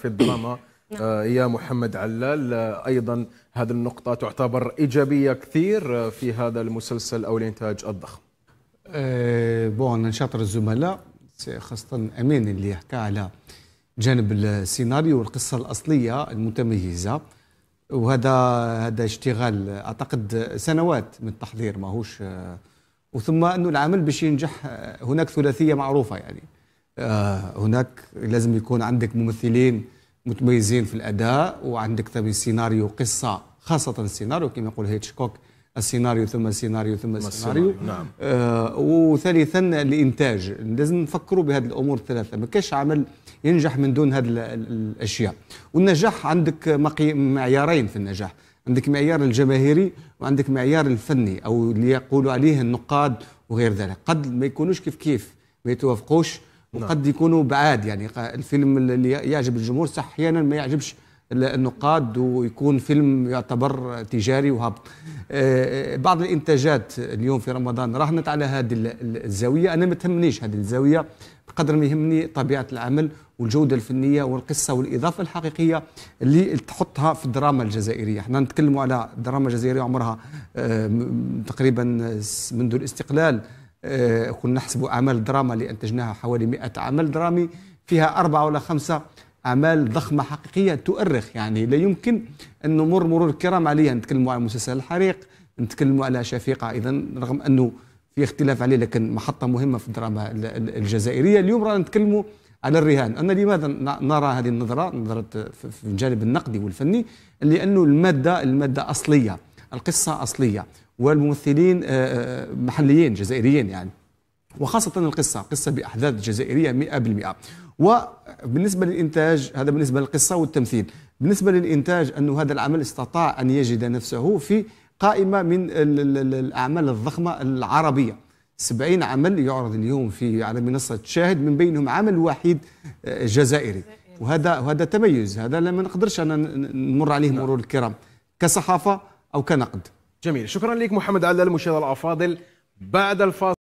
في الدراما نعم. آه، يا محمد علال آه، ايضا هذه النقطه تعتبر ايجابيه كثير آه، في هذا المسلسل او الانتاج الضخم بون نشاطر الزملاء خاصه امين اللي حكى على جانب السيناريو والقصه الاصليه المتميزه وهذا هذا اشتغال اعتقد سنوات من التحضير ماهوش وثم انه العمل باش ينجح هناك ثلاثيه معروفه يعني آه، هناك لازم يكون عندك ممثلين متميزين في الاداء وعندك تبي سيناريو قصه خاصه السيناريو كما يقول هيتشكوك السيناريو ثم السيناريو ثم السيناريو نعم آه وثالثا الانتاج لازم نفكروا بهذه الامور الثلاثه ما كاش عمل ينجح من دون هذه الاشياء والنجاح عندك معيارين في النجاح عندك معيار الجماهيري وعندك معيار الفني او اللي يقولوا عليه النقاد وغير ذلك قد ما يكونوش كيف كيف ما يتوافقوش نعم. وقد يكونوا بعاد يعني الفيلم اللي يعجب الجمهور صح احيانا ما يعجبش النقاد ويكون فيلم يعتبر تجاري وهابط آه، آه، بعض الانتاجات اليوم في رمضان راهنت على هذه الزاويه انا ما تهمنيش هذه الزاويه بقدر ما يهمني طبيعه العمل والجوده الفنيه والقصه والاضافه الحقيقيه اللي تحطها في الدراما الجزائريه احنا نتكلموا على الدراما الجزائريه عمرها آه، تقريبا منذ الاستقلال آه، كنا نحسب أعمال دراما اللي أنتجناها حوالي 100 عمل درامي فيها أربعة ولا خمسة أعمال ضخمة حقيقية تؤرخ يعني لا يمكن أن نمر مرور الكرام عليها نتكلموا على مسلسل الحريق نتكلموا على شفيقة إذا رغم أنه في اختلاف عليه لكن محطة مهمة في الدراما الجزائرية اليوم رانا نتكلموا على الرهان أنا لماذا نرى هذه النظرة نظرة في الجانب النقدي والفني لأنه المادة المادة أصلية القصة أصلية والممثلين آه، آه، محليين جزائريين يعني وخاصة القصة قصة بأحداث جزائرية 100% وبالنسبة للإنتاج هذا بالنسبة للقصة والتمثيل بالنسبة للإنتاج أنه هذا العمل استطاع أن يجد نفسه في قائمة من الأعمال الضخمة العربية 70 عمل يعرض اليوم في على منصة شاهد من بينهم عمل واحد آه، جزائري وهذا وهذا تميز هذا لا ما نقدرش أنا نمر عليه مرور الكرام كصحافة أو كنقد جميل شكرا لك محمد علال مشاهدينا الافاضل بعد الفاصل